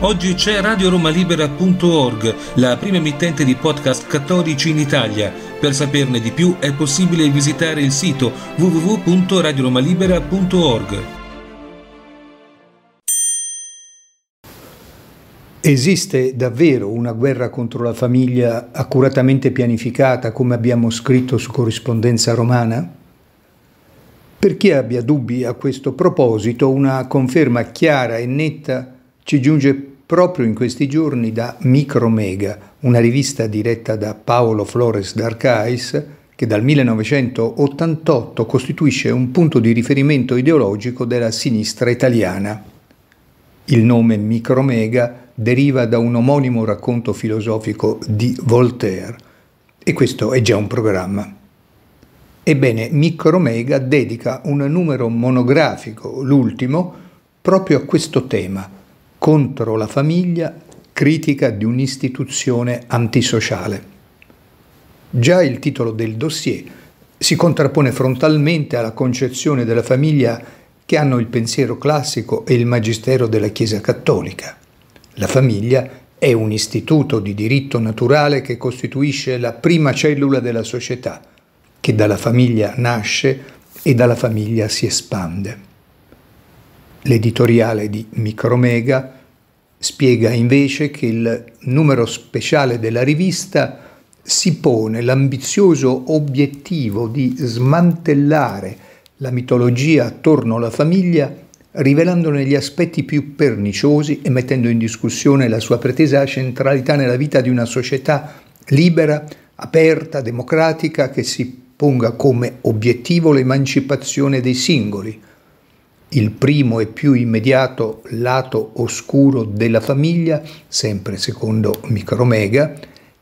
Oggi c'è radioromalibera.org, la prima emittente di podcast cattolici in Italia. Per saperne di più è possibile visitare il sito www.radioromalibera.org. Esiste davvero una guerra contro la famiglia accuratamente pianificata, come abbiamo scritto su corrispondenza romana? Per chi abbia dubbi a questo proposito, una conferma chiara e netta ci giunge proprio in questi giorni da Micromega, una rivista diretta da Paolo Flores d'Arcais, che dal 1988 costituisce un punto di riferimento ideologico della sinistra italiana. Il nome Micromega deriva da un omonimo racconto filosofico di Voltaire e questo è già un programma. Ebbene, Micromega dedica un numero monografico, l'ultimo, proprio a questo tema – contro la famiglia, critica di un'istituzione antisociale. Già il titolo del dossier si contrappone frontalmente alla concezione della famiglia che hanno il pensiero classico e il magistero della Chiesa cattolica. La famiglia è un istituto di diritto naturale che costituisce la prima cellula della società, che dalla famiglia nasce e dalla famiglia si espande. L'editoriale di Micromega Spiega invece che il numero speciale della rivista si pone l'ambizioso obiettivo di smantellare la mitologia attorno alla famiglia rivelandone gli aspetti più perniciosi e mettendo in discussione la sua pretesa centralità nella vita di una società libera, aperta, democratica che si ponga come obiettivo l'emancipazione dei singoli, il primo e più immediato lato oscuro della famiglia, sempre secondo Micromega,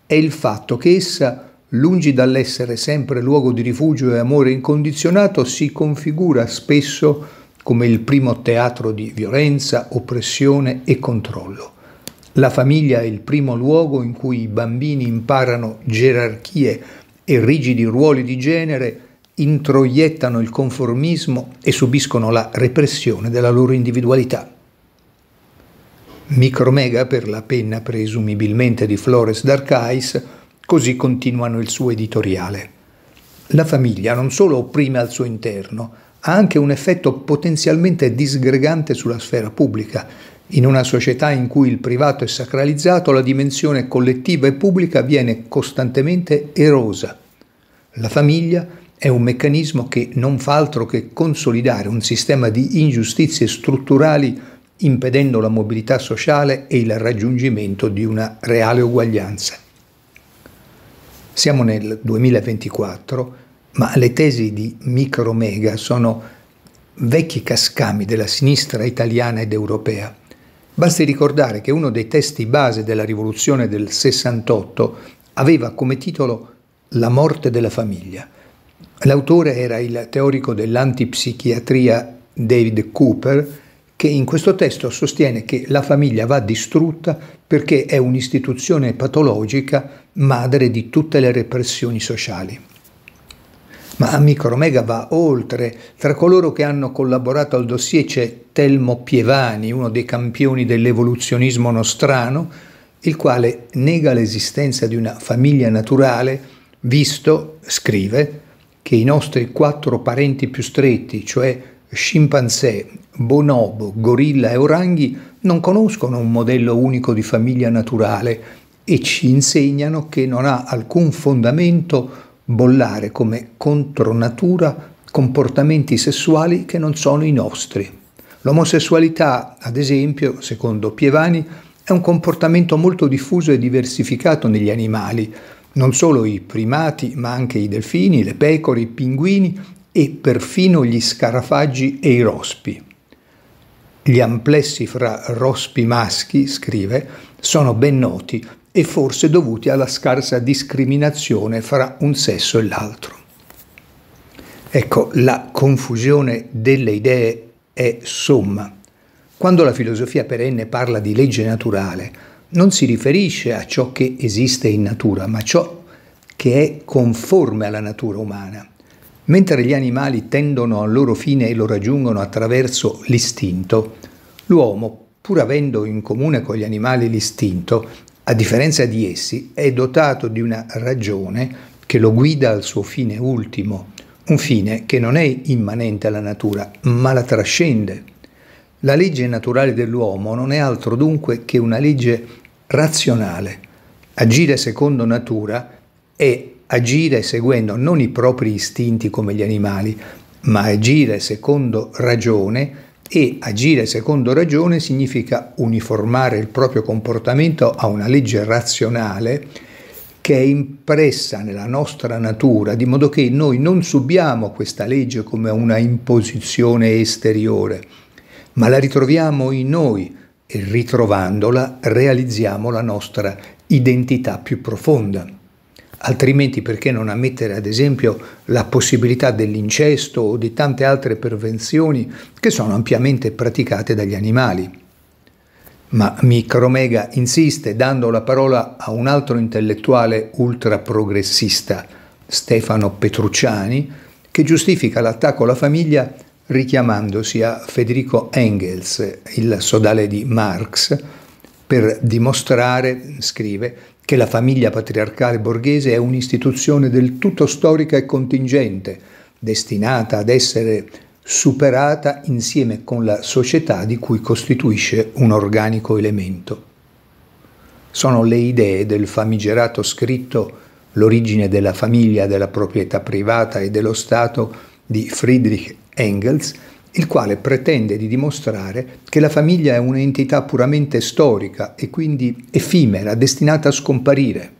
è il fatto che essa, lungi dall'essere sempre luogo di rifugio e amore incondizionato, si configura spesso come il primo teatro di violenza, oppressione e controllo. La famiglia è il primo luogo in cui i bambini imparano gerarchie e rigidi ruoli di genere introiettano il conformismo e subiscono la repressione della loro individualità. Micromega, per la penna presumibilmente di Flores d'Arcais, così continuano il suo editoriale. La famiglia non solo opprime al suo interno, ha anche un effetto potenzialmente disgregante sulla sfera pubblica. In una società in cui il privato è sacralizzato, la dimensione collettiva e pubblica viene costantemente erosa. La famiglia è un meccanismo che non fa altro che consolidare un sistema di ingiustizie strutturali impedendo la mobilità sociale e il raggiungimento di una reale uguaglianza. Siamo nel 2024, ma le tesi di Micromega sono vecchi cascami della sinistra italiana ed europea. Basti ricordare che uno dei testi base della rivoluzione del 68 aveva come titolo La morte della famiglia L'autore era il teorico dell'antipsichiatria David Cooper, che in questo testo sostiene che la famiglia va distrutta perché è un'istituzione patologica madre di tutte le repressioni sociali. Ma Amico Romega va oltre. Tra coloro che hanno collaborato al dossier c'è Telmo Pievani, uno dei campioni dell'evoluzionismo nostrano, il quale nega l'esistenza di una famiglia naturale, visto, scrive, che i nostri quattro parenti più stretti, cioè scimpanzé, bonobo, gorilla e oranghi, non conoscono un modello unico di famiglia naturale e ci insegnano che non ha alcun fondamento bollare come contro natura comportamenti sessuali che non sono i nostri. L'omosessualità, ad esempio, secondo Pievani, è un comportamento molto diffuso e diversificato negli animali, non solo i primati ma anche i delfini, le pecore, i pinguini e perfino gli scarafaggi e i rospi. Gli amplessi fra rospi maschi, scrive, sono ben noti e forse dovuti alla scarsa discriminazione fra un sesso e l'altro. Ecco, la confusione delle idee è somma. Quando la filosofia perenne parla di legge naturale, non si riferisce a ciò che esiste in natura, ma a ciò che è conforme alla natura umana. Mentre gli animali tendono al loro fine e lo raggiungono attraverso l'istinto, l'uomo, pur avendo in comune con gli animali l'istinto, a differenza di essi, è dotato di una ragione che lo guida al suo fine ultimo, un fine che non è immanente alla natura, ma la trascende. La legge naturale dell'uomo non è altro dunque che una legge razionale. Agire secondo natura è agire seguendo non i propri istinti come gli animali, ma agire secondo ragione e agire secondo ragione significa uniformare il proprio comportamento a una legge razionale che è impressa nella nostra natura, di modo che noi non subiamo questa legge come una imposizione esteriore, ma la ritroviamo in noi e ritrovandola realizziamo la nostra identità più profonda. Altrimenti perché non ammettere ad esempio la possibilità dell'incesto o di tante altre pervenzioni che sono ampiamente praticate dagli animali? Ma Micromega insiste dando la parola a un altro intellettuale ultraprogressista, Stefano Petrucciani, che giustifica l'attacco alla famiglia richiamandosi a Federico Engels, il sodale di Marx, per dimostrare, scrive, che la famiglia patriarcale borghese è un'istituzione del tutto storica e contingente, destinata ad essere superata insieme con la società di cui costituisce un organico elemento. Sono le idee del famigerato scritto L'origine della famiglia, della proprietà privata e dello Stato di Friedrich Engels, il quale pretende di dimostrare che la famiglia è un'entità puramente storica e quindi effimera, destinata a scomparire.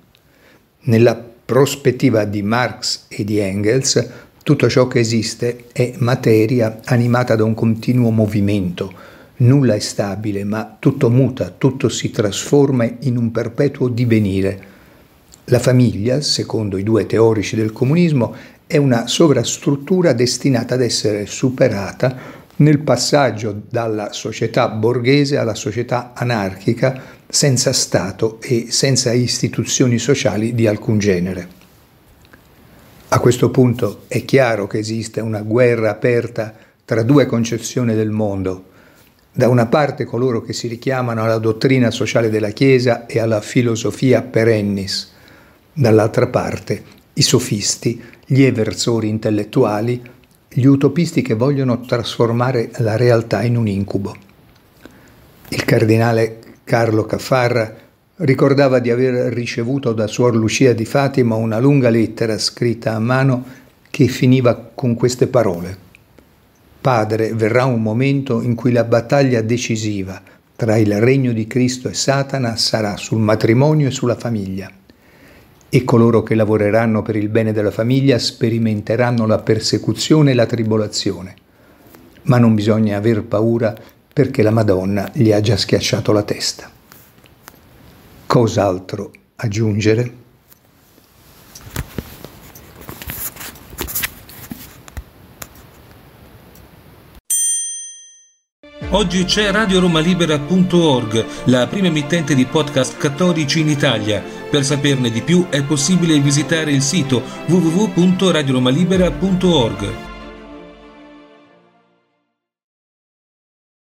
Nella prospettiva di Marx e di Engels, tutto ciò che esiste è materia animata da un continuo movimento. Nulla è stabile, ma tutto muta, tutto si trasforma in un perpetuo divenire. La famiglia, secondo i due teorici del comunismo, è una sovrastruttura destinata ad essere superata nel passaggio dalla società borghese alla società anarchica senza Stato e senza istituzioni sociali di alcun genere. A questo punto è chiaro che esiste una guerra aperta tra due concezioni del mondo. Da una parte coloro che si richiamano alla dottrina sociale della Chiesa e alla filosofia perennis, dall'altra parte i sofisti, gli eversori intellettuali, gli utopisti che vogliono trasformare la realtà in un incubo. Il cardinale Carlo Caffarra ricordava di aver ricevuto da Suor Lucia di Fatima una lunga lettera scritta a mano che finiva con queste parole. Padre, verrà un momento in cui la battaglia decisiva tra il regno di Cristo e Satana sarà sul matrimonio e sulla famiglia e coloro che lavoreranno per il bene della famiglia sperimenteranno la persecuzione e la tribolazione. Ma non bisogna aver paura perché la Madonna gli ha già schiacciato la testa. Cos'altro aggiungere? Oggi c'è RadioRomaLibera.org, la prima emittente di podcast cattolici in Italia per saperne di più è possibile visitare il sito www.radioromalibera.org